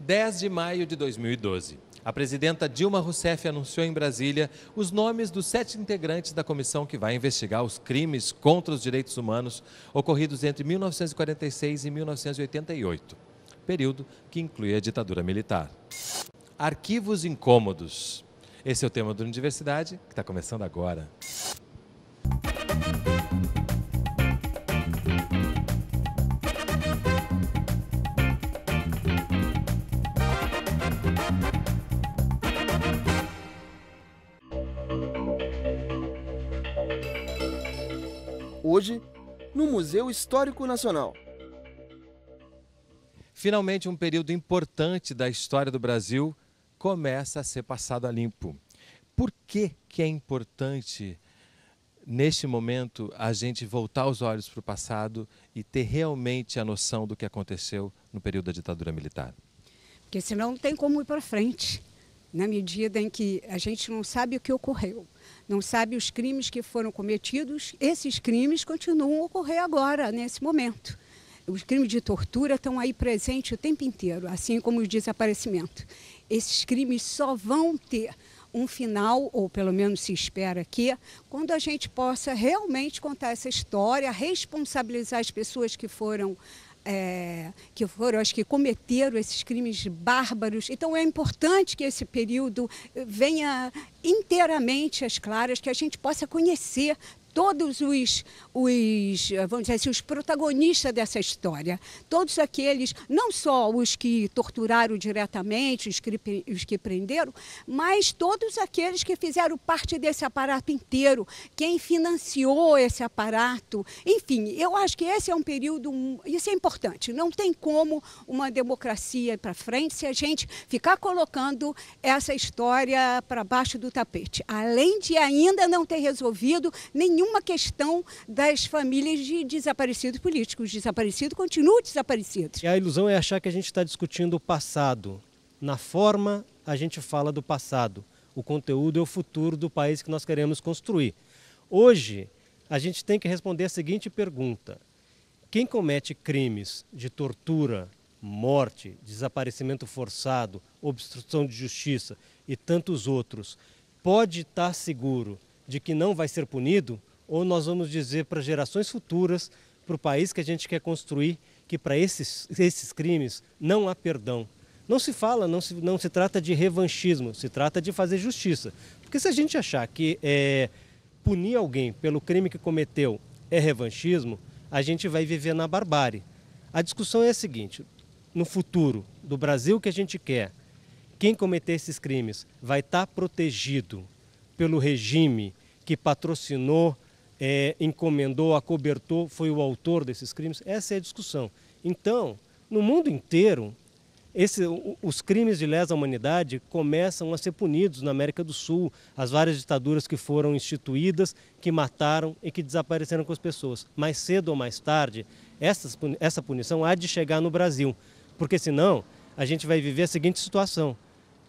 10 de maio de 2012. A presidenta Dilma Rousseff anunciou em Brasília os nomes dos sete integrantes da comissão que vai investigar os crimes contra os direitos humanos ocorridos entre 1946 e 1988, período que inclui a ditadura militar. Arquivos incômodos. Esse é o tema do Universidade, que está começando agora. hoje no Museu Histórico Nacional. Finalmente, um período importante da história do Brasil começa a ser passado a limpo. Por que, que é importante, neste momento, a gente voltar os olhos para o passado e ter realmente a noção do que aconteceu no período da ditadura militar? Porque senão não tem como ir para frente, na medida em que a gente não sabe o que ocorreu não sabe os crimes que foram cometidos. Esses crimes continuam a ocorrer agora, nesse momento. Os crimes de tortura estão aí presentes o tempo inteiro, assim como os desaparecimentos. Esses crimes só vão ter um final, ou pelo menos se espera que, quando a gente possa realmente contar essa história, responsabilizar as pessoas que foram é, que foram acho que cometeram esses crimes bárbaros. Então é importante que esse período venha inteiramente às claras, que a gente possa conhecer todos os, os, eh, vamos dizer assim, os protagonistas dessa história, todos aqueles, não só os que torturaram diretamente, os que, os que prenderam, mas todos aqueles que fizeram parte desse aparato inteiro, quem financiou esse aparato, enfim, eu acho que esse é um período, isso é importante, não tem como uma democracia ir para frente se a gente ficar colocando essa história para baixo do tapete, além de ainda não ter resolvido nenhum nenhuma questão das famílias de desaparecidos políticos. Desaparecido continuam desaparecido. E a ilusão é achar que a gente está discutindo o passado. Na forma, a gente fala do passado. O conteúdo é o futuro do país que nós queremos construir. Hoje, a gente tem que responder a seguinte pergunta: quem comete crimes de tortura, morte, desaparecimento forçado, obstrução de justiça e tantos outros, pode estar seguro de que não vai ser punido? ou nós vamos dizer para gerações futuras, para o país que a gente quer construir, que para esses, esses crimes não há perdão. Não se fala, não se, não se trata de revanchismo, se trata de fazer justiça. Porque se a gente achar que é, punir alguém pelo crime que cometeu é revanchismo, a gente vai viver na barbárie. A discussão é a seguinte: no futuro do Brasil que a gente quer, quem cometer esses crimes vai estar protegido pelo regime que patrocinou é, encomendou, acobertou, foi o autor desses crimes? Essa é a discussão. Então, no mundo inteiro, esse, os crimes de lesa humanidade começam a ser punidos na América do Sul, as várias ditaduras que foram instituídas, que mataram e que desapareceram com as pessoas. Mais cedo ou mais tarde, essas, essa punição há de chegar no Brasil, porque senão a gente vai viver a seguinte situação: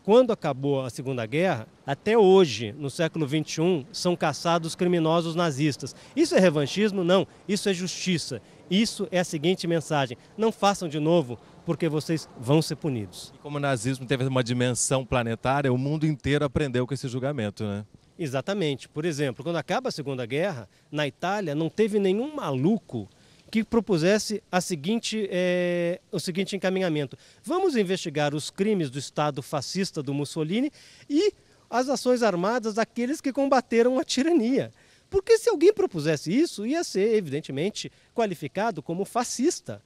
quando acabou a Segunda Guerra, até hoje, no século XXI, são caçados criminosos nazistas. Isso é revanchismo? Não. Isso é justiça. Isso é a seguinte mensagem: não façam de novo, porque vocês vão ser punidos. E como o nazismo teve uma dimensão planetária, o mundo inteiro aprendeu com esse julgamento, né? Exatamente. Por exemplo, quando acaba a Segunda Guerra, na Itália não teve nenhum maluco que propusesse a seguinte, é, o seguinte encaminhamento: vamos investigar os crimes do Estado fascista do Mussolini e as ações armadas daqueles que combateram a tirania. Porque se alguém propusesse isso, ia ser, evidentemente, qualificado como fascista.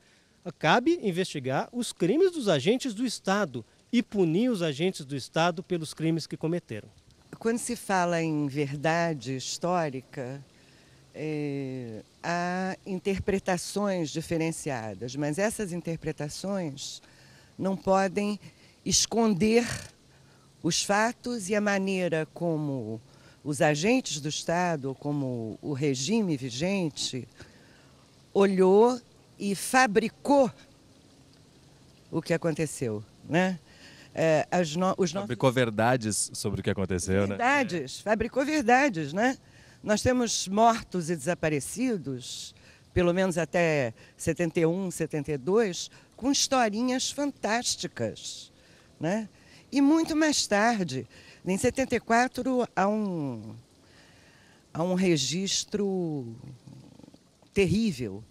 Cabe investigar os crimes dos agentes do Estado e punir os agentes do Estado pelos crimes que cometeram. Quando se fala em verdade histórica, é, há interpretações diferenciadas, mas essas interpretações não podem esconder os fatos e a maneira como os agentes do Estado, como o regime vigente, olhou e fabricou o que aconteceu, né? É, no, os fabricou verdades sobre o que aconteceu, né? verdades, né? Fabricou verdades, né? Nós temos mortos e desaparecidos, pelo menos até 71, 72, com historinhas fantásticas. Né? E muito mais tarde, em 74, há um, há um registro terrível.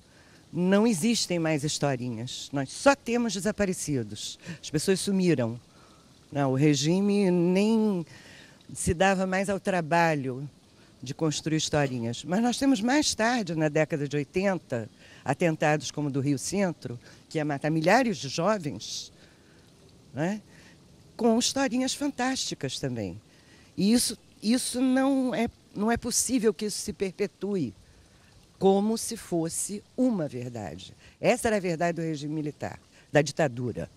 Não existem mais historinhas. Nós só temos desaparecidos. As pessoas sumiram. Não, o regime nem se dava mais ao trabalho de construir historinhas. Mas nós temos mais tarde, na década de 80, atentados como o do Rio Centro, que ia matar milhares de jovens, né? com historinhas fantásticas também. E isso, isso não, é, não é possível que isso se perpetue como se fosse uma verdade. Essa era a verdade do regime militar, da ditadura.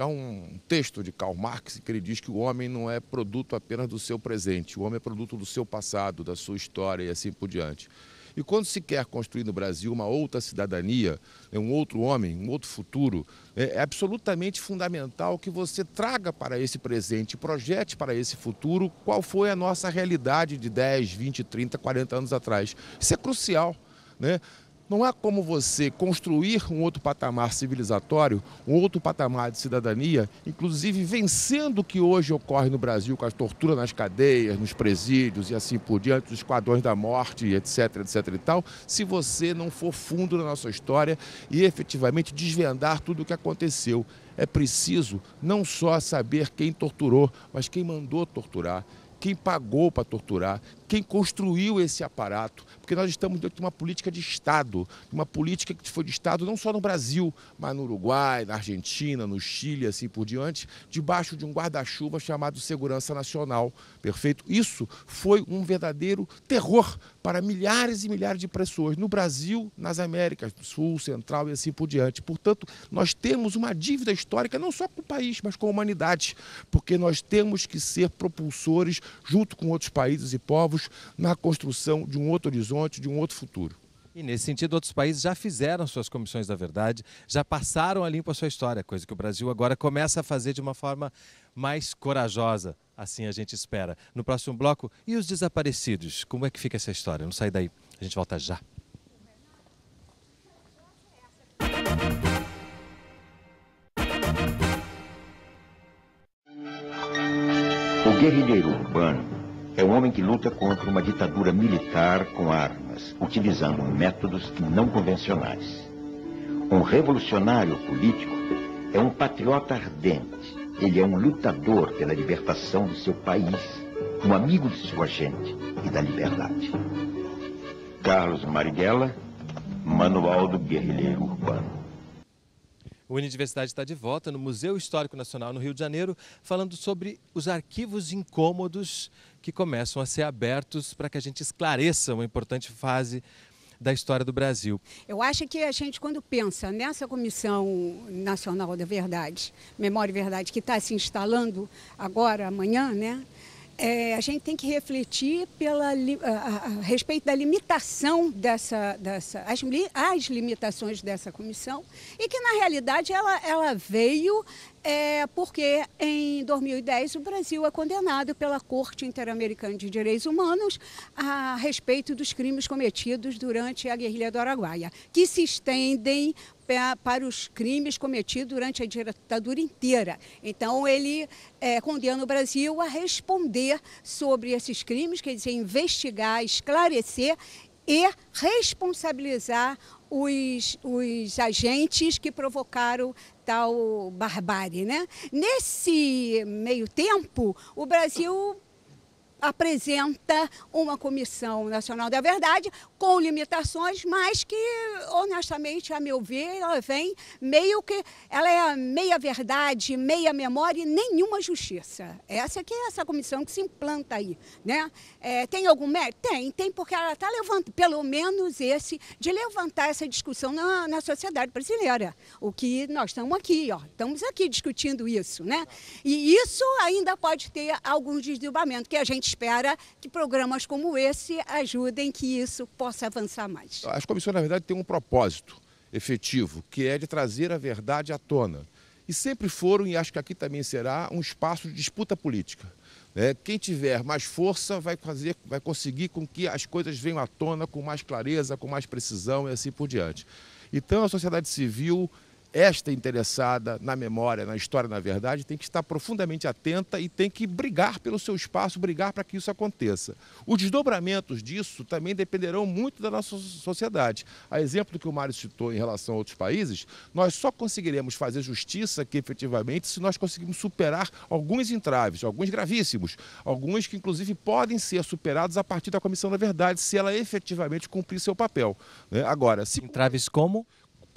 Há um texto de Karl Marx que ele diz que o homem não é produto apenas do seu presente, o homem é produto do seu passado, da sua história e assim por diante. E quando se quer construir no Brasil uma outra cidadania, né, um outro homem, um outro futuro, é, é absolutamente fundamental que você traga para esse presente, projete para esse futuro qual foi a nossa realidade de 10, 20, 30, 40 anos atrás. Isso é crucial. Né? Não há como você construir um outro patamar civilizatório, um outro patamar de cidadania, inclusive vencendo o que hoje ocorre no Brasil com a tortura nas cadeias, nos presídios e assim por diante, os esquadrões da morte, etc, etc e tal, se você não for fundo na nossa história e efetivamente desvendar tudo o que aconteceu. É preciso não só saber quem torturou, mas quem mandou torturar quem pagou para torturar, quem construiu esse aparato, porque nós estamos dentro de uma política de Estado, uma política que foi de Estado não só no Brasil, mas no Uruguai, na Argentina, no Chile, assim por diante, debaixo de um guarda-chuva chamado Segurança Nacional, perfeito? Isso foi um verdadeiro terror para milhares e milhares de pessoas no Brasil, nas Américas do Sul, Central e assim por diante. Portanto, nós temos uma dívida histórica não só com o país, mas com a humanidade, porque nós temos que ser propulsores junto com outros países e povos na construção de um outro horizonte, de um outro futuro. E nesse sentido, outros países já fizeram suas comissões da verdade, já passaram a limpo a sua história, coisa que o Brasil agora começa a fazer de uma forma mais corajosa. Assim a gente espera. No próximo bloco, e os desaparecidos? Como é que fica essa história? Não sai daí, a gente volta já. O guerrilheiro urbano é um homem que luta contra uma ditadura militar com armas, utilizando métodos não convencionais. Um revolucionário político é um patriota ardente. Ele é um lutador pela libertação do seu país, um amigo de sua gente e da liberdade. Carlos Marighella, Manual do Guerrilheiro Urbano. O Universidade está de volta no Museu Histórico Nacional no Rio de Janeiro, falando sobre os arquivos incômodos que começam a ser abertos para que a gente esclareça uma importante fase da história do Brasil. Eu acho que a gente, quando pensa nessa Comissão Nacional da Verdade, Memória e Verdade, que está se instalando agora, amanhã, né? é, a gente tem que refletir pela, a, a, a respeito da limitação dessa, dessa as, as, limitações dessa comissão e que na realidade ela, ela veio é, porque em 2010 o Brasil é condenado pela Corte Interamericana de Direitos Humanos a respeito dos crimes cometidos durante a guerrilha do Araguaia, que se estendem para os crimes cometidos durante a ditadura inteira. Então, ele é, condena o Brasil a responder sobre esses crimes, quer dizer, investigar, esclarecer e responsabilizar os, os agentes que provocaram tal barbárie. Né? Nesse meio tempo, o Brasil apresenta uma Comissão Nacional da Verdade com limitações, mas que, honestamente, a meu ver, ela vem meio que. Ela é meia verdade, meia memória e nenhuma justiça. Essa que é essa comissão que se implanta aí. Né? É, tem algum mérito? Tem, tem, porque ela está levantando, pelo menos esse, de levantar essa discussão na, na sociedade brasileira. O que nós estamos aqui, ó, estamos aqui discutindo isso. Né? E isso ainda pode ter algum desdobramento, que a gente espera que programas como esse ajudem que isso possa possa avançar mais? As comissões, na verdade, têm um propósito efetivo, que é de trazer a verdade à tona. E sempre foram, e acho que aqui também será, um espaço de disputa política. Né? Quem tiver mais força vai, fazer, vai conseguir com que as coisas venham à tona com mais clareza, com mais precisão e assim por diante. Então, a sociedade civil esta interessada na memória, na história, na verdade, tem que estar profundamente atenta e tem que brigar pelo seu espaço, brigar para que isso aconteça. Os desdobramentos disso também dependerão muito da nossa sociedade. A exemplo que o Mário citou em relação a outros países, nós só conseguiremos fazer justiça que efetivamente se nós conseguirmos superar alguns entraves, alguns gravíssimos, alguns que inclusive podem ser superados a partir da Comissão da Verdade, se ela efetivamente cumprir seu papel. Né? Agora, se... Entraves como?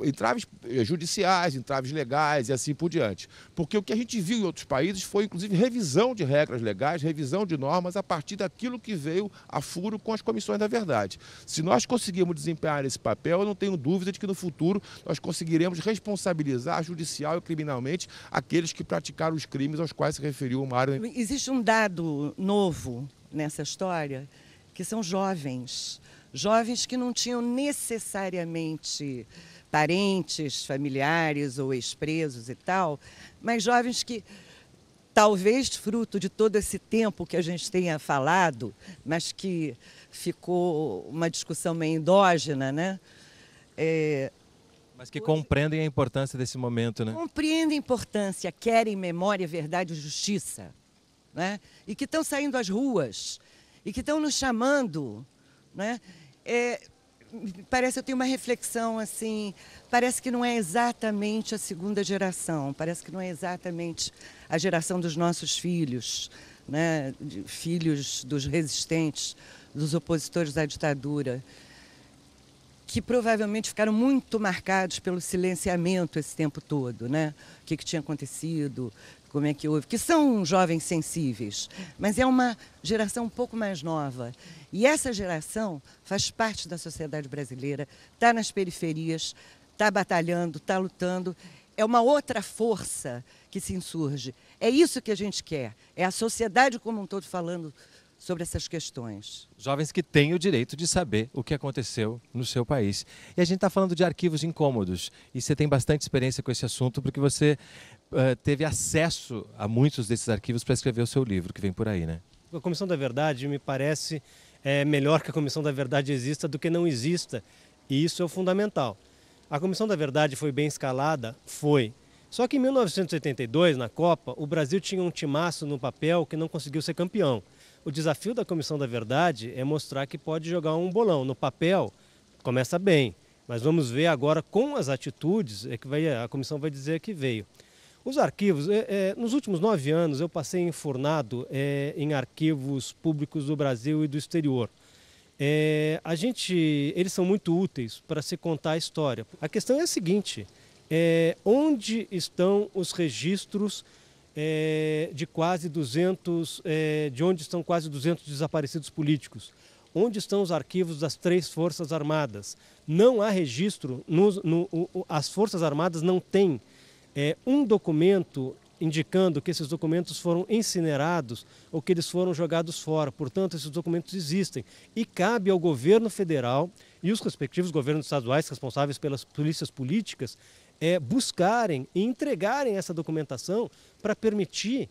entraves eh, judiciais, entraves legais e assim por diante. Porque o que a gente viu em outros países foi, inclusive, revisão de regras legais, revisão de normas a partir daquilo que veio a furo com as comissões da verdade. Se nós conseguirmos desempenhar esse papel, eu não tenho dúvida de que no futuro nós conseguiremos responsabilizar judicial e criminalmente aqueles que praticaram os crimes aos quais se referiu o Mário. Né? Existe um dado novo nessa história, que são jovens. Jovens que não tinham necessariamente parentes, familiares ou ex-presos e tal, mas jovens que talvez fruto de todo esse tempo que a gente tenha falado, mas que ficou uma discussão meio endógena, né? É, mas que compreendem a importância desse momento, né? Compreendem a importância, querem memória, verdade e justiça. Né? E que estão saindo às ruas, e que estão nos chamando. Né? É, parece eu tenho uma reflexão assim, parece que não é exatamente a segunda geração, parece que não é exatamente a geração dos nossos filhos, né? filhos dos resistentes, dos opositores à ditadura, que provavelmente ficaram muito marcados pelo silenciamento esse tempo todo, né? O que, que tinha acontecido, como é que houve, que são jovens sensíveis, mas é uma geração um pouco mais nova. E essa geração faz parte da sociedade brasileira, está nas periferias, está batalhando, está lutando. É uma outra força que se insurge. É isso que a gente quer. É a sociedade como um todo falando sobre essas questões. Jovens que têm o direito de saber o que aconteceu no seu país. E a gente está falando de arquivos incômodos. E você tem bastante experiência com esse assunto, porque você eh, teve acesso a muitos desses arquivos para escrever o seu livro, que vem por aí, né? A Comissão da Verdade me parece é melhor que a Comissão da Verdade exista do que não exista, e isso é o fundamental. A Comissão da Verdade foi bem escalada? Foi. Só que em 1982, na Copa, o Brasil tinha um timaço no papel que não conseguiu ser campeão. O desafio da Comissão da Verdade é mostrar que pode jogar um bolão. No papel, começa bem, mas vamos ver agora com as atitudes é que vai, a comissão vai dizer que veio. Os arquivos, é, é, nos últimos nove anos eu passei enfurnado é, em arquivos públicos do Brasil e do exterior. É, a gente, eles são muito úteis para se contar a história. A questão é a seguinte: é, onde estão os registros é, de quase 200, de onde estão quase 200 desaparecidos políticos? Onde estão os arquivos das três forças armadas? Não há registro, no, no, as forças armadas não têm é, um documento indicando que esses documentos foram incinerados ou que eles foram jogados fora. Portanto, esses documentos existem e cabe ao governo federal e os respectivos governos estaduais responsáveis pelas polícias políticas é, buscarem e entregarem essa documentação para permitir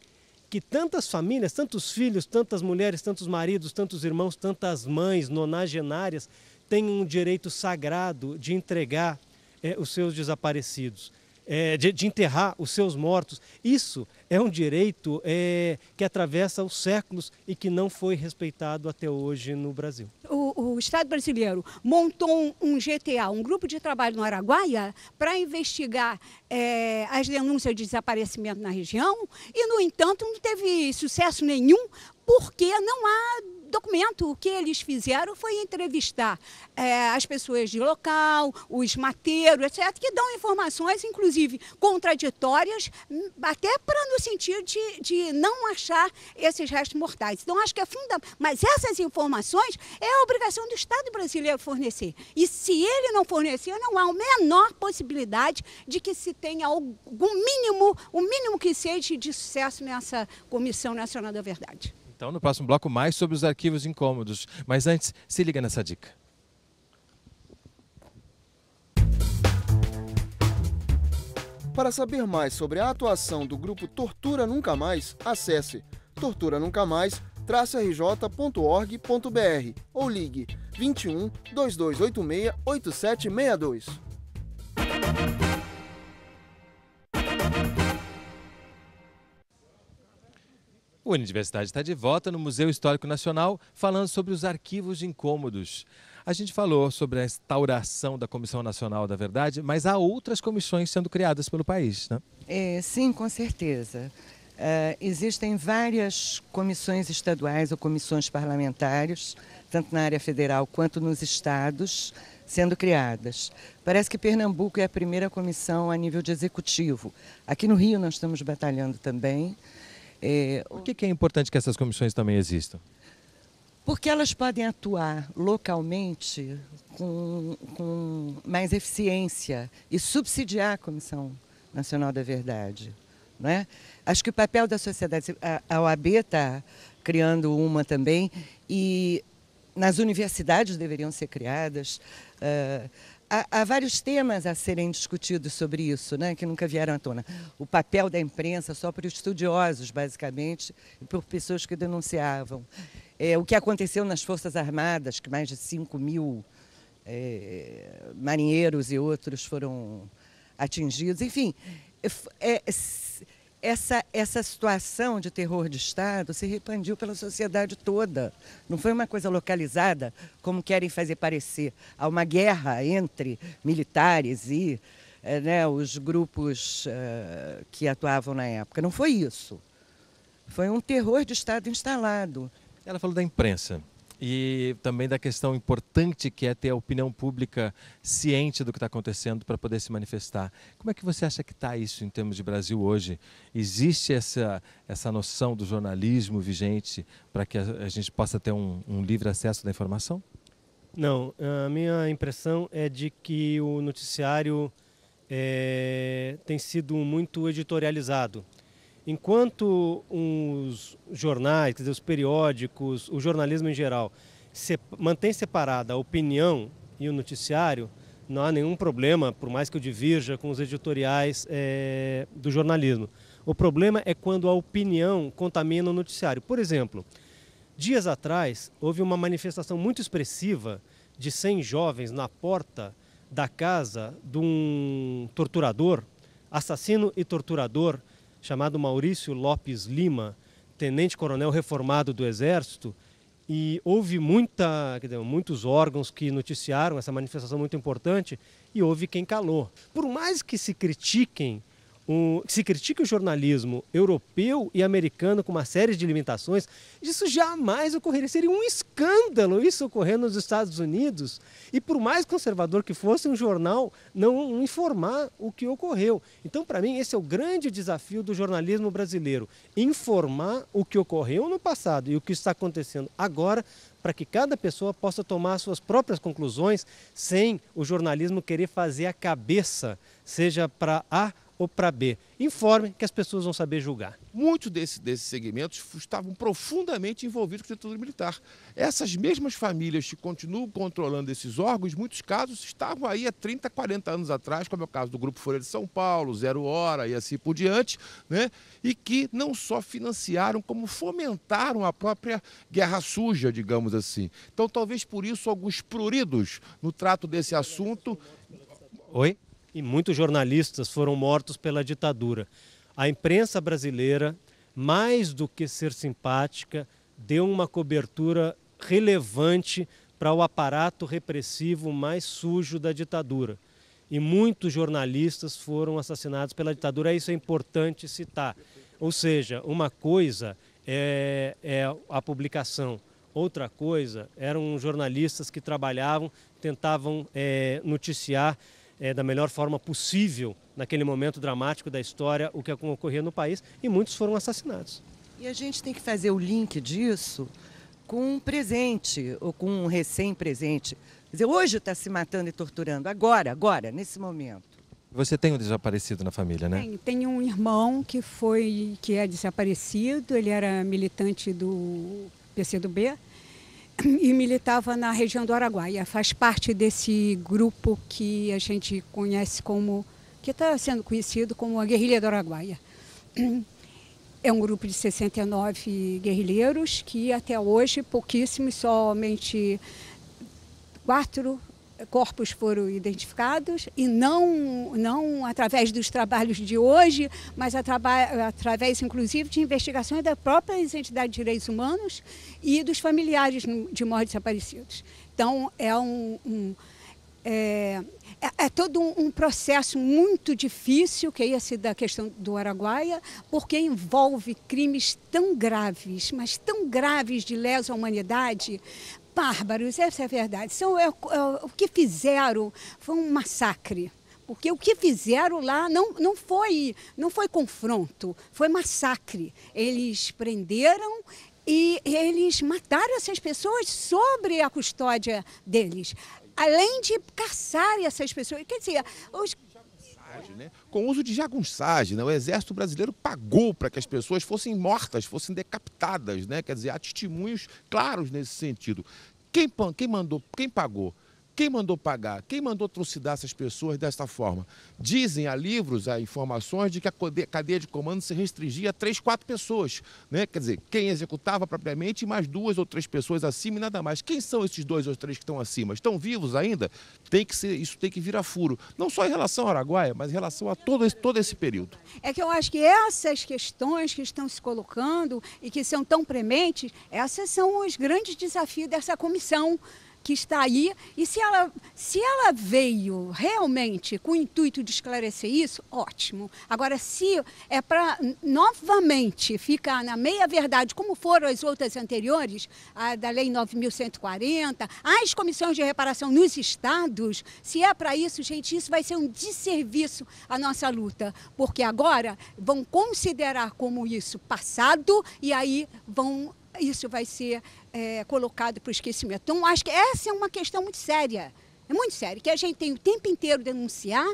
que tantas famílias, tantos filhos, tantas mulheres, tantos maridos, tantos irmãos, tantas mães nonagenárias tenham um direito sagrado de entregar é, os seus desaparecidos é, de, de, enterrar os seus mortos. Isso é um direito é, que atravessa os séculos e que não foi respeitado até hoje no Brasil. O, o Estado brasileiro montou um GTA, um grupo de trabalho no Araguaia, para investigar é, as denúncias de desaparecimento na região e, no entanto, não teve sucesso nenhum porque não há documento. O que eles fizeram foi entrevistar é, as pessoas de local, os mateiros, etc., que dão informações, inclusive contraditórias, hum, até para no sentido de, de não achar esses restos mortais. Então, acho que é fundamental. Mas essas informações é a obrigação do Estado brasileiro fornecer. E se ele não fornecer, não há a menor possibilidade de que se tenha algum mínimo, o mínimo que seja de sucesso nessa Comissão Nacional da Verdade. Então, no próximo bloco, mais sobre os arquivos incômodos. Mas antes, se liga nessa dica. Para saber mais sobre a atuação do grupo Tortura Nunca Mais, acesse torturanuncamais-rj.org.br ou ligue 21 2286 8762. O Universidade está de volta no Museu Histórico Nacional, falando sobre os arquivos de incômodos. A gente falou sobre a instauração da Comissão Nacional da Verdade, mas há outras comissões sendo criadas pelo país, né? É, sim, com certeza. Uh, existem várias comissões estaduais ou comissões parlamentares, tanto na área federal quanto nos estados, sendo criadas. Parece que Pernambuco é a primeira comissão a nível de executivo. Aqui no Rio nós estamos batalhando também. É, Por que, que é importante que essas comissões também existam? Porque elas podem atuar localmente com, com mais eficiência e subsidiar a Comissão Nacional da Verdade. Né? Acho que o papel da sociedade, a OAB está criando uma também, e nas universidades deveriam ser criadas. Uh, há, há, vários temas a serem discutidos sobre isso, né, que nunca vieram à tona. O papel da imprensa só para estudiosos, basicamente, e por pessoas que denunciavam. É, o que aconteceu nas Forças Armadas, que mais de 5 mil é, marinheiros e outros foram atingidos. Enfim, é, é essa, essa situação de terror de Estado se repandiu pela sociedade toda. Não foi uma coisa localizada, como querem fazer parecer. Há uma guerra entre militares e é, né, os grupos uh, que atuavam na época. Não foi isso. Foi um terror de Estado instalado. Ela falou da imprensa e também da questão importante que é ter a opinião pública ciente do que está acontecendo para poder se manifestar. Como é que você acha que está isso em termos de Brasil hoje? Existe essa, essa noção do jornalismo vigente para que a, a, gente possa ter um, um livre acesso da informação? Não, a minha impressão é de que o noticiário é, tem sido muito editorializado enquanto os jornais, quer dizer, os periódicos, o jornalismo em geral, se, mantém separada a opinião e o noticiário, não há nenhum problema, por mais que eu divirja com os editoriais é, do jornalismo. O problema é quando a opinião contamina o noticiário. Por exemplo, dias atrás houve uma manifestação muito expressiva de 100 jovens na porta da casa de um torturador, assassino e torturador, chamado Maurício Lopes Lima, tenente-coronel reformado do Exército, e houve muita, dizer, muitos órgãos que noticiaram essa manifestação muito importante e houve quem calou. Por mais que se critiquem um, que se critica o jornalismo europeu e americano com uma série de limitações, isso jamais ocorreria. Seria um escândalo isso ocorrer nos Estados Unidos. E por mais conservador que fosse, um jornal não informar o que ocorreu. Então, para mim, esse é o grande desafio do jornalismo brasileiro: informar o que ocorreu no passado e o que está acontecendo agora para que cada pessoa possa tomar suas próprias conclusões sem o jornalismo querer fazer a cabeça, seja para A ou para B. Informe que as pessoas vão saber julgar. Muitos desse, desses segmentos estavam profundamente envolvidos com a ditadura militar. Essas mesmas famílias que continuam controlando esses órgãos, muitos casos estavam aí há 30, 40 anos atrás, como é o caso do Grupo Folha de São Paulo, Zero Hora e assim por diante, né? e que não só financiaram, como fomentaram a própria guerra suja, digamos assim. Então, talvez por isso alguns pruridos no trato desse assunto. Oi? e muitos jornalistas foram mortos pela ditadura. A imprensa brasileira, mais do que ser simpática, deu uma cobertura relevante para o aparato repressivo mais sujo da ditadura. E muitos jornalistas foram assassinados pela ditadura, isso é importante citar. Ou seja, uma coisa é, é a publicação, outra coisa eram jornalistas que trabalhavam, tentavam é, noticiar é, da melhor forma possível, naquele momento dramático da história, o que ocorria no país, e muitos foram assassinados. E a gente tem que fazer o link disso com um presente, ou com um recém-presente. Quer dizer, hoje está se matando e torturando, agora, agora, nesse momento. Você tem um desaparecido na família, né? Tem, tem um irmão que foi, que é desaparecido, ele era militante do PCdoB, e militava na região do Araguaia. Faz parte desse grupo que a gente conhece como, que está sendo conhecido como a Guerrilha do Araguaia. É um grupo de 69 guerrilheiros que até hoje pouquíssimos, somente quatro corpos foram identificados e não, não através dos trabalhos de hoje, mas através, inclusive, de investigações das próprias entidades de direitos humanos e dos familiares de mortos desaparecidos. Então, é um, um é, é, é todo um, processo muito difícil, que é esse da questão do Araguaia, porque envolve crimes tão graves, mas tão graves de lesa à humanidade, bárbaros, essa é a verdade. São, é, é, o que fizeram foi um massacre. Porque o que fizeram lá não, não, foi, não foi confronto, foi massacre. Eles prenderam e eles mataram essas pessoas sobre a custódia deles. Além de caçar essas pessoas. Quer dizer, os com o uso de jagunçagem. Né? O exército brasileiro pagou para que as pessoas fossem mortas, fossem decapitadas. Né? Quer dizer, há testemunhos claros nesse sentido. Quem, quem mandou, quem pagou? Quem mandou pagar? Quem mandou trucidar essas pessoas dessa forma? Dizem há livros, há informações de que a cadeia de comando se restringia a três, quatro pessoas. Né? Quer dizer, quem executava propriamente mais duas ou três pessoas acima e nada mais. Quem são esses dois ou três que estão acima? Estão vivos ainda? Tem que ser, isso tem que vir a furo. Não só em relação ao Araguaia, mas em relação a todo esse, todo esse período. É que eu acho que essas questões que estão se colocando e que são tão prementes, essas são os grandes desafios dessa comissão que está aí. E se ela, se ela veio realmente com o intuito de esclarecer isso, ótimo. Agora, se é para novamente ficar na meia-verdade, como foram as outras anteriores, a da Lei 9.140, as comissões de reparação nos estados, se é para isso, gente, isso vai ser um desserviço à nossa luta, porque agora vão considerar como isso passado e aí vão isso vai ser é, colocado para o esquecimento. Então, acho que essa é uma questão muito séria. É muito sério, que a gente tem o tempo inteiro denunciar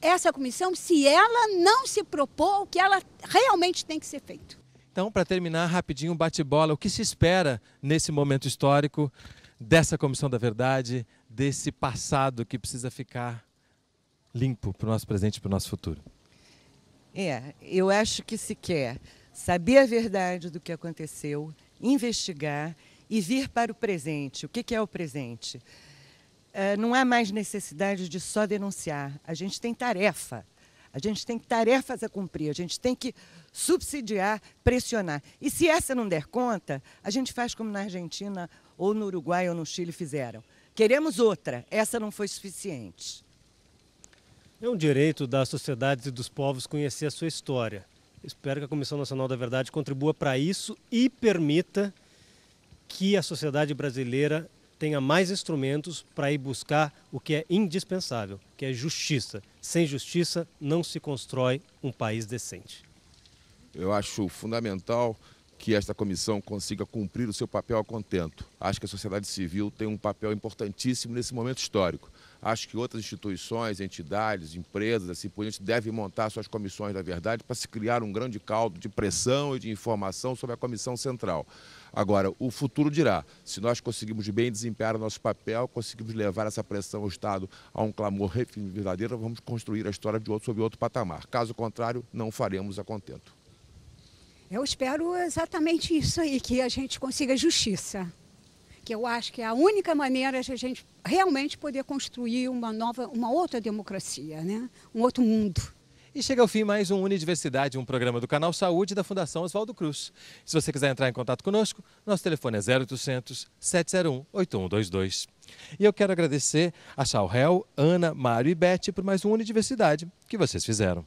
essa comissão se ela não se propor o que ela realmente tem que ser feito. Então, para terminar rapidinho, bate-bola, o que se espera nesse momento histórico dessa Comissão da Verdade, desse passado que precisa ficar limpo para o nosso presente e para o nosso futuro? É, eu acho que se quer saber a verdade do que aconteceu, investigar e vir para o presente. O que é o presente? É, não há mais necessidade de só denunciar. A gente tem tarefa. A gente tem tarefas a cumprir, a gente tem que subsidiar, pressionar. E se essa não der conta, a gente faz como na Argentina, ou no Uruguai, ou no Chile fizeram. Queremos outra, essa não foi suficiente. É um direito das sociedades e dos povos conhecer a sua história. Espero que a Comissão Nacional da Verdade contribua para isso e permita que a sociedade brasileira tenha mais instrumentos para ir buscar o que é indispensável, que é justiça. Sem justiça não se constrói um país decente. Eu acho fundamental que esta comissão consiga cumprir o seu papel a contento. Acho que a sociedade civil tem um papel importantíssimo nesse momento histórico. Acho que outras instituições, entidades, empresas, assim por diante, devem montar suas comissões da verdade para se criar um grande caldo de pressão e de informação sobre a comissão central. Agora, o futuro dirá. Se nós conseguimos bem desempenhar o nosso papel, conseguimos levar essa pressão ao Estado a um clamor verdadeiro, vamos construir a história de outro sobre outro patamar. Caso contrário, não faremos a contento. Eu espero exatamente isso aí, que a gente consiga justiça que eu acho que é a única maneira de a gente realmente poder construir uma nova, uma outra democracia, né? um outro mundo. E chega ao fim mais um Universidade, um programa do Canal Saúde da Fundação Oswaldo Cruz. Se você quiser entrar em contato conosco, nosso telefone é 0800 701 8122. E eu quero agradecer a Chaurel, Ana, Mário e Beth por mais um Universidade que vocês fizeram.